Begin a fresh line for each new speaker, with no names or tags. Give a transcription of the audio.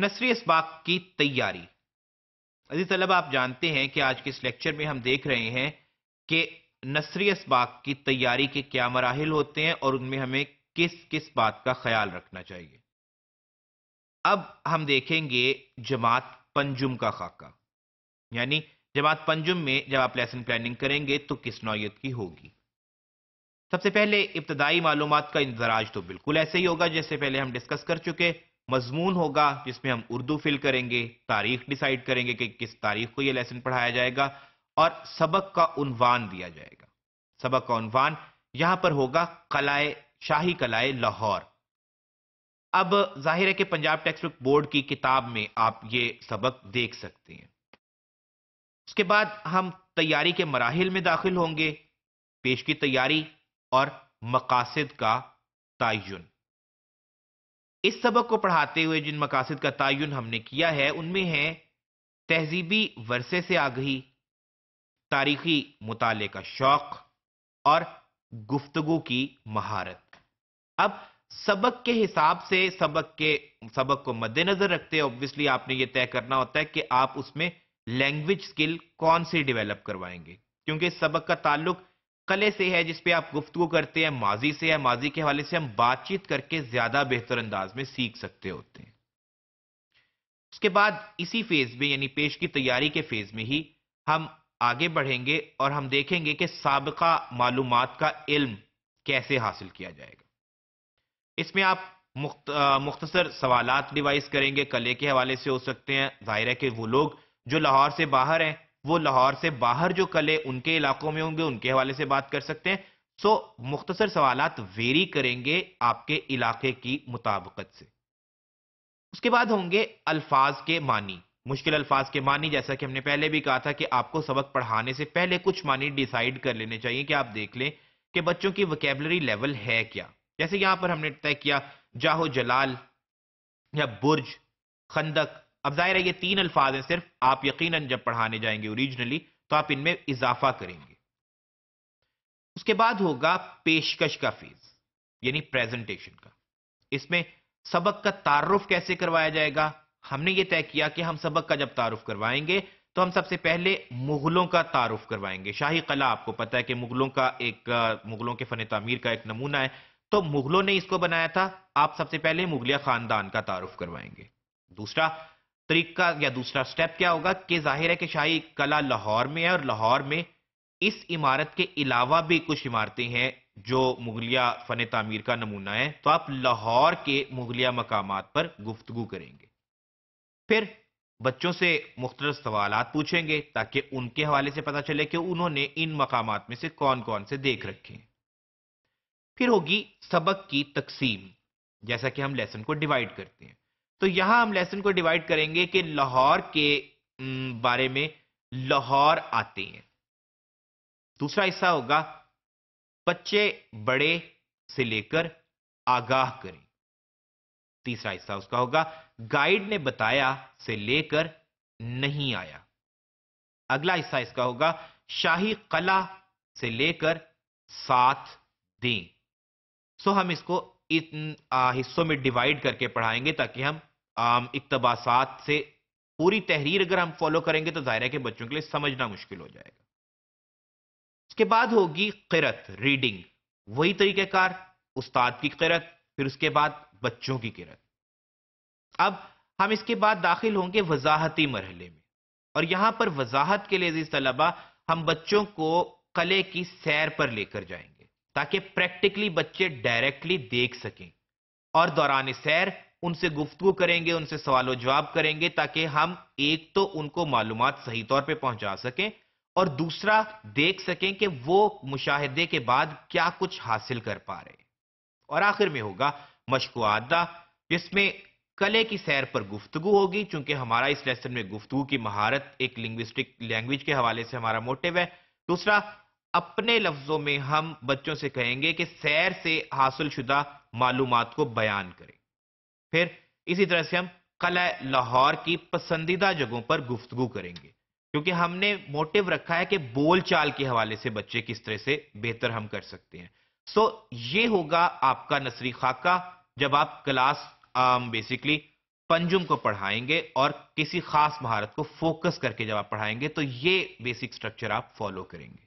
नसरी इसबाक की तैयारी अजी तलब आप जानते हैं कि आज के इस लेक्चर में हम देख रहे हैं कि नसरी इसबाक की तैयारी के क्या मराहल होते हैं और उनमें हमें किस किस बात का ख्याल रखना चाहिए अब हम देखेंगे जमात पंजुम का खाका यानी जमात पंजुम में जब आप लेसन प्लानिंग करेंगे तो किस नौत की होगी सबसे पहले इब्तदाई मालूम का इंदराज तो बिल्कुल ऐसे ही होगा जैसे पहले हम डिस्कस कर चुके मजमून होगा जिसमें हम उर्दू फिल करेंगे तारीख डिसाइड करेंगे कि किस तारीख को यह लेसन पढ़ाया जाएगा और सबक का उनवान दिया जाएगा सबक का उनवान यहां पर होगा कलाए शाही कलाए लाहौर अब जाहिर है कि पंजाब टेक्स्ट बुक बोर्ड की किताब में आप ये सबक देख सकते हैं उसके बाद हम तैयारी के मराहल में दाखिल होंगे पेश की तैयारी और मकासद का तयन इस सबक को पढ़ाते हुए जिन मकासद का तयन हमने किया है उनमें है तहजीबी वरसे से आगही तारीखी मुताले का शौक और गुफ्तगु की महारत अब सबक के हिसाब से सबक के सबक को मद्देनजर रखते ऑब्वियसली आपने ये तय करना होता है कि आप उसमें लैंग्वेज स्किल कौन सी डेवलप करवाएंगे क्योंकि सबक का ताल्लुक कले से है जिसपे आप गुफ्तु करते हैं माजी से है माजी के हवाले से हम बातचीत करके ज्यादा बेहतर अंदाज में सीख सकते होते हैं उसके बाद इसी फेज में यानी पेश की तैयारी के फेज में ही हम आगे बढ़ेंगे और हम देखेंगे कि सबका मालूम का इल्म कैसे हासिल किया जाएगा इसमें आप मुख्त, मुख्तसर सवालत रिवाइज करेंगे कले के हवाले से हो सकते हैं जाहिर है कि वो लोग जो लाहौर से बाहर हैं वो लाहौर से बाहर जो कले उनके इलाकों में होंगे उनके हवाले से बात कर सकते हैं सो मुख्तसर सवाल वेरी करेंगे आपके इलाके की मुताबकत से उसके बाद होंगे अल्फाज के मानी मुश्किल अल्फाज के मानी जैसा कि हमने पहले भी कहा था कि आपको सबक पढ़ाने से पहले कुछ मानी डिसाइड कर लेने चाहिए कि आप देख लें कि बच्चों की वकेबलरी लेवल है क्या जैसे यहां पर हमने तय किया जाहो जलाल या बुर्ज खंदक अब जाहिर है ये तीन अल्फाज हैं सिर्फ आप यकीनन जब पढ़ाने जाएंगे ओरिजिनली तो आप इनमें इजाफा करेंगे उसके बाद होगा पेशकश का फेज यानी प्रेजेंटेशन का इसमें सबक का तारुफ कैसे करवाया जाएगा हमने ये तय किया कि हम सबक का जब तारुफ करवाएंगे तो हम सबसे पहले मुगलों का तारुफ करवाएंगे शाही कला आपको पता है कि मुगलों का एक मुगलों के फन तमीर का एक नमूना है तो मुगलों ने इसको बनाया था आप सबसे पहले मुगलिया खानदान का तारुफ करवाएंगे दूसरा तरीका या दूसरा स्टेप क्या होगा कि जाहिर है कि शाही कला लाहौर में है और लाहौर में इस इमारत के अलावा भी कुछ इमारतें हैं जो मुगलिया फन तमीर का नमूना है तो आप लाहौर के मुगलिया मकाम पर गुफ्तु करेंगे फिर बच्चों से मुख्तर सवाल पूछेंगे ताकि उनके हवाले से पता चले कि उन्होंने इन मकाम में से कौन कौन से देख रखे फिर होगी सबक की तकसीम जैसा कि हम लेसन को डिवाइड करते हैं तो यहां हम लेसन को डिवाइड करेंगे कि लाहौर के बारे में लाहौर आते हैं दूसरा हिस्सा होगा बच्चे बड़े से लेकर आगाह करें तीसरा हिस्सा उसका होगा गाइड ने बताया से लेकर नहीं आया अगला हिस्सा इसका होगा शाही कला से लेकर साथ दें सो हम इसको इन हिस्सों में डिवाइड करके पढ़ाएंगे ताकि हम इकतबासात से पूरी तहरीर अगर हम फॉलो करेंगे तो ज़ाहिर है कि बच्चों के लिए समझना मुश्किल हो जाएगा उसके बाद होगी किरत रीडिंग वही तरीकेकार उस्ताद की किरत फिर उसके बाद बच्चों की किरत अब हम इसके बाद दाखिल होंगे वजाहती मरहले में और यहां पर वजाहत के लिए तलबा हम बच्चों को कले की सैर पर लेकर जाएंगे ताकि प्रैक्टिकली बच्चे डायरेक्टली देख सकें और दौरान सैर उनसे गुफ्तु करेंगे उनसे सवालों जवाब करेंगे ताकि हम एक तो उनको मालूम सही तौर पर पहुंचा सकें और दूसरा देख सकें कि वो मुशाहदे के बाद क्या कुछ हासिल कर पा रहे और आखिर में होगा मशकुआदा जिसमें कले की सैर पर गुफ्तगु होगी चूंकि हमारा इस लेसन में गुफ्तु की महारत एक लिंग्विस्टिक लैंग्वेज के हवाले से हमारा मोटिव है दूसरा अपने लफ्जों में हम बच्चों से कहेंगे कि सैर से हासिल शुदा मालूम को बयान करें फिर इसी तरह से हम कला लाहौर की पसंदीदा जगहों पर गुफ्तगु करेंगे क्योंकि हमने मोटिव रखा है कि बोल चाल के हवाले से बच्चे किस तरह से बेहतर हम कर सकते हैं सो so, ये होगा आपका नसरी खाका जब आप क्लास बेसिकली um, पंजुम को पढ़ाएंगे और किसी खास महारत को फोकस करके जब आप पढ़ाएंगे तो ये बेसिक स्ट्रक्चर आप फॉलो करेंगे